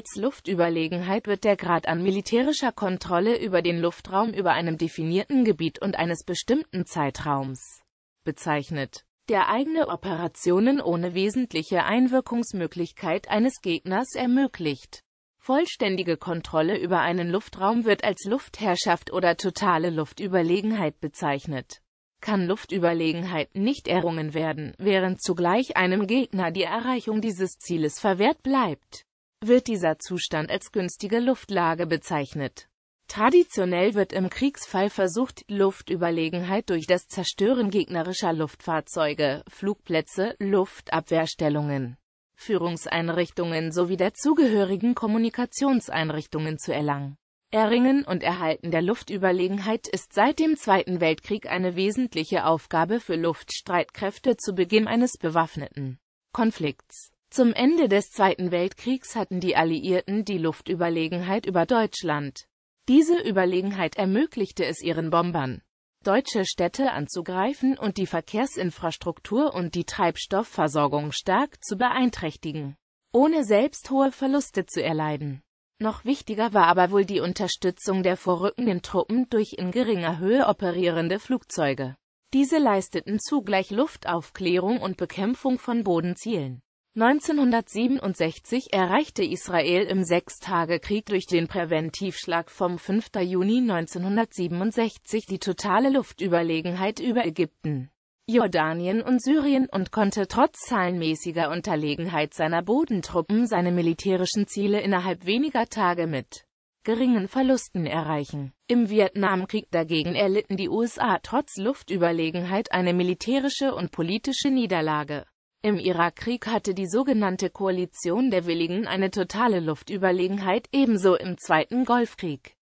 Als Luftüberlegenheit wird der Grad an militärischer Kontrolle über den Luftraum über einem definierten Gebiet und eines bestimmten Zeitraums bezeichnet, der eigene Operationen ohne wesentliche Einwirkungsmöglichkeit eines Gegners ermöglicht. Vollständige Kontrolle über einen Luftraum wird als Luftherrschaft oder totale Luftüberlegenheit bezeichnet. Kann Luftüberlegenheit nicht errungen werden, während zugleich einem Gegner die Erreichung dieses Zieles verwehrt bleibt wird dieser Zustand als günstige Luftlage bezeichnet. Traditionell wird im Kriegsfall versucht, Luftüberlegenheit durch das Zerstören gegnerischer Luftfahrzeuge, Flugplätze, Luftabwehrstellungen, Führungseinrichtungen sowie der zugehörigen Kommunikationseinrichtungen zu erlangen. Erringen und Erhalten der Luftüberlegenheit ist seit dem Zweiten Weltkrieg eine wesentliche Aufgabe für Luftstreitkräfte zu Beginn eines bewaffneten Konflikts. Zum Ende des Zweiten Weltkriegs hatten die Alliierten die Luftüberlegenheit über Deutschland. Diese Überlegenheit ermöglichte es ihren Bombern, deutsche Städte anzugreifen und die Verkehrsinfrastruktur und die Treibstoffversorgung stark zu beeinträchtigen, ohne selbst hohe Verluste zu erleiden. Noch wichtiger war aber wohl die Unterstützung der vorrückenden Truppen durch in geringer Höhe operierende Flugzeuge. Diese leisteten zugleich Luftaufklärung und Bekämpfung von Bodenzielen. 1967 erreichte Israel im Sechstagekrieg durch den Präventivschlag vom 5. Juni 1967 die totale Luftüberlegenheit über Ägypten, Jordanien und Syrien und konnte trotz zahlenmäßiger Unterlegenheit seiner Bodentruppen seine militärischen Ziele innerhalb weniger Tage mit geringen Verlusten erreichen. Im Vietnamkrieg dagegen erlitten die USA trotz Luftüberlegenheit eine militärische und politische Niederlage. Im Irakkrieg hatte die sogenannte Koalition der Willigen eine totale Luftüberlegenheit, ebenso im Zweiten Golfkrieg.